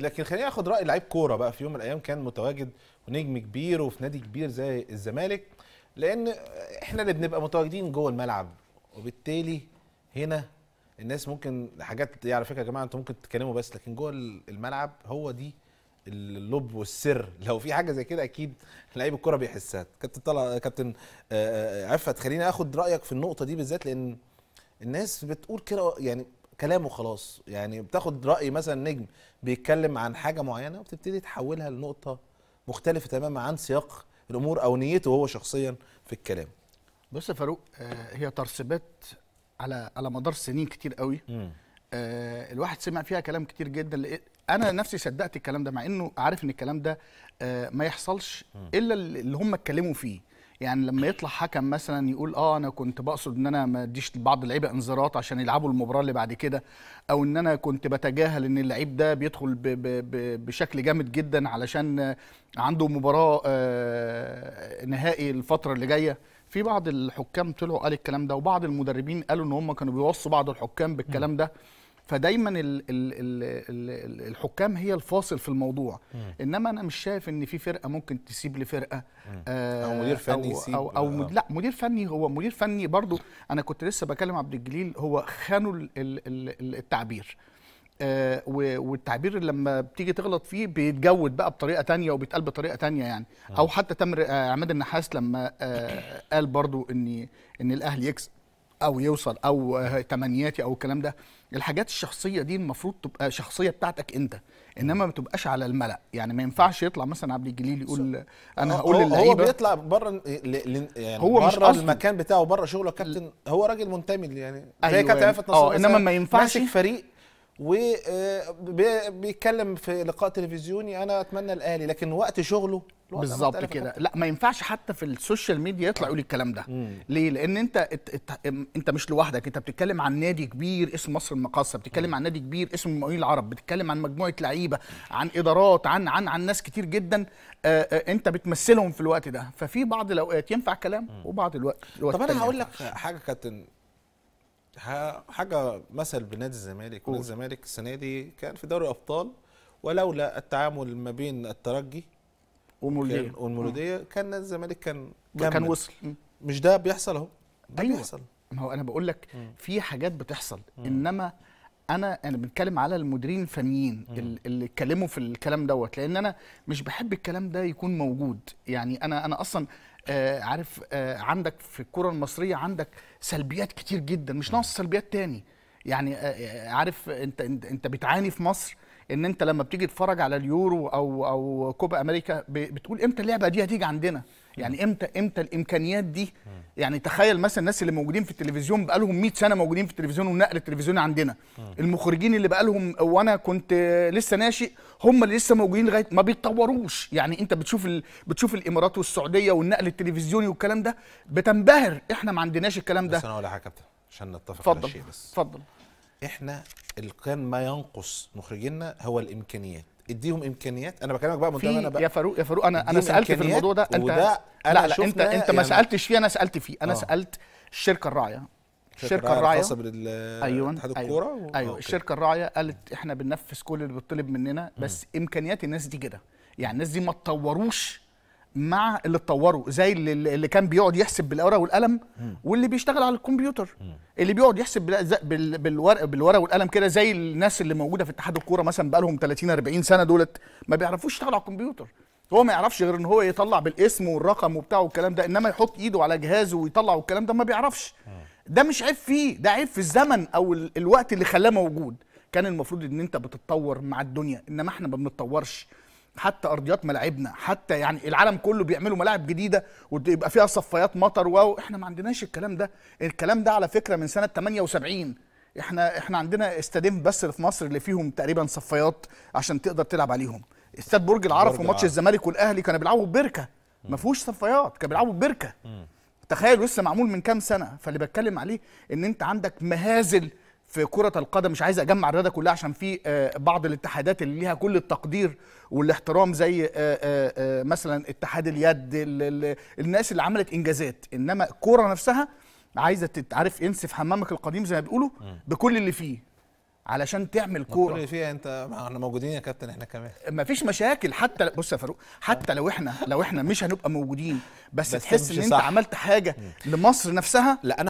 لكن خلينا ناخد راي لعيب كوره بقى في يوم من الايام كان متواجد ونجم كبير وفي نادي كبير زي الزمالك لان احنا اللي بنبقى متواجدين جوه الملعب وبالتالي هنا الناس ممكن حاجات دي على فكره يا جماعه انتوا ممكن تتكلموا بس لكن جوه الملعب هو دي اللب والسر لو في حاجه زي كده اكيد لعيب الكوره بيحسها كابتن طلع كابتن آه، آه، عفت خليني اخد رايك في النقطه دي بالذات لان الناس بتقول كده يعني كلامه خلاص يعني بتاخد راي مثلا نجم بيتكلم عن حاجه معينه وبتبتدي تحولها لنقطه مختلفه تماما عن سياق الامور او نيته هو شخصيا في الكلام بص يا فاروق آه هي ترسبات على على مدار سنين كتير قوي آه الواحد سمع فيها كلام كتير جدا انا نفسي صدقت الكلام ده مع انه عارف ان الكلام ده آه ما يحصلش الا اللي هم اتكلموا فيه يعني لما يطلع حكم مثلا يقول اه انا كنت بقصد ان انا ما اديش لبعض اللعيبه انذارات عشان يلعبوا المباراه اللي بعد كده او ان انا كنت بتجاهل ان اللعيب ده بيدخل بـ بـ بـ بشكل جامد جدا علشان عنده مباراه آه نهائي الفتره اللي جايه في بعض الحكام طلعوا قال الكلام ده وبعض المدربين قالوا ان هم كانوا بيوصوا بعض الحكام بالكلام ده فدايما ال ال ال الحكام هي الفاصل في الموضوع مم. انما انا مش شايف ان في فرقه ممكن تسيب لفرقه آه او مدير فني او يسيب او, أو مد... آه. لا مدير فني هو مدير فني برضو انا كنت لسه بكلم عبد الجليل هو خانوا التعبير آه والتعبير لما بتيجي تغلط فيه بيتجود بقى بطريقه تانية وبيتقال بطريقه تانية يعني او حتى تمر عماد النحاس لما آه قال برضو ان ان الاهلي يكسب او يوصل او تمنياتي او الكلام ده الحاجات الشخصيه دي المفروض تبقى شخصيه بتاعتك انت انما ما تبقاش على الملا يعني ما ينفعش يطلع مثلا عبد الجليل يقول انا آه، هقول اللعيبه هو بيطلع بره يعني هو بره المكان بتاعه بره شغله كابتن هو راجل منتمي يعني أيوة زي كابتن عفت يعني. آه، نصر اه انما ما ينفعش ماسك فريق وبيتكلم آه، في لقاء تلفزيوني انا اتمنى الاهلي لكن وقت شغله بالظبط كده لا ما ينفعش حتى في السوشيال ميديا يطلع يقول الكلام ده مم. ليه لان انت انت, مش لوحدك انت بتتكلم عن نادي كبير اسم مصر المقاصه بتتكلم مم. عن نادي كبير اسم المقاولين العرب بتتكلم عن مجموعه لعيبه عن ادارات عن عن عن ناس كتير جدا آآ آه، آآ آه، انت بتمثلهم في الوقت ده ففي بعض الاوقات ينفع كلام وبعض الوقت, الوقت طب انا هقول لك حاجه كابتن حاجه مثل بنادي الزمالك نادي الزمالك السنه دي كان في دوري الابطال ولولا التعامل ما بين الترجي والمولوديه كان نادي الزمالك كان كان وصل مش ده بيحصل اهو ده أيوة. بيحصل ما هو انا بقول لك في حاجات بتحصل انما انا انا بنتكلم على المديرين الفنيين اللي اتكلموا في الكلام دوت لان انا مش بحب الكلام ده يكون موجود يعني انا انا اصلا آه، عارف آه، عندك في الكره المصريه عندك سلبيات كتير جدا مش ناقص سلبيات تاني يعني آه، عارف انت انت بتعاني في مصر ان انت لما بتيجي تتفرج على اليورو او او كوبا امريكا بتقول امتى اللعبه دي هتيجي عندنا يعني امتى امتى الامكانيات دي يعني تخيل مثلا الناس اللي موجودين في التلفزيون بقالهم 100 سنه موجودين في التلفزيون والنقل التلفزيوني عندنا المخرجين اللي بقالهم وانا كنت لسه ناشئ هم اللي لسه موجودين لغايه ما بيتطوروش يعني انت بتشوف ال... بتشوف الامارات والسعوديه والنقل التلفزيوني والكلام ده بتنبهر احنا ما عندناش الكلام ده بس انا اقول يا كابتن عشان نتفق على شيء بس اتفضل احنا اللي كان ما ينقص مخرجينا هو الامكانيات اديهم امكانيات انا بكلمك بقى منتهى انا بقى يا فاروق يا فاروق انا انا سالت في الموضوع ده انت وده لا لا انت انت ما يعني سالتش فيه انا سالت فيه انا آه. سالت الشركه الراعيه الشركه الراعيه الخاصه بال ايوه اتحاد أيوة، الكوره ايوه, و... أيوة. الشركه آه، الراعيه قالت احنا بننفذ كل اللي بيطلب مننا بس م. امكانيات الناس دي كده يعني الناس دي ما تطوروش مع اللي اتطوروا زي اللي, اللي كان بيقعد يحسب بالورقه والقلم واللي بيشتغل على الكمبيوتر اللي بيقعد يحسب بالورقه بالورق والقلم كده زي الناس اللي موجوده في اتحاد الكوره مثلا بقى لهم 30 40 سنه دولت ما بيعرفوش يشتغلوا على الكمبيوتر هو ما يعرفش غير ان هو يطلع بالاسم والرقم وبتاعه والكلام ده انما يحط ايده على جهازه ويطلع والكلام ده ما بيعرفش ده مش عيب فيه ده عيب في الزمن او الوقت اللي خلاه موجود كان المفروض ان انت بتتطور مع الدنيا انما احنا ما بنتطورش حتى ارضيات ملاعبنا حتى يعني العالم كله بيعملوا ملاعب جديده ويبقى فيها صفايات مطر واو احنا ما عندناش الكلام ده الكلام ده على فكره من سنه 78 احنا احنا عندنا استادين بس في مصر اللي فيهم تقريبا صفايات عشان تقدر تلعب عليهم استاد برج العرب وماتش الزمالك والاهلي كانوا بيلعبوا ببركه ما فيهوش صفايات كانوا بيلعبوا ببركه تخيل لسه معمول من كام سنه فاللي بتكلم عليه ان انت عندك مهازل في كرة القدم مش عايز اجمع الرياضة كلها عشان في آه، بعض الاتحادات اللي ليها كل التقدير والاحترام زي آه، آه، مثلا اتحاد اليد الناس اللي عملت انجازات انما الكورة نفسها عايزة تتعرف انسف حمامك القديم زي ما بيقولوا بكل اللي فيه علشان تعمل كوره كل فيها انت احنا موجودين يا كابتن احنا كمان مفيش مشاكل حتى بص يا فاروق حتى لو احنا لو احنا مش هنبقى موجودين بس, بس تحس ان انت عملت حاجه لمصر نفسها لا انا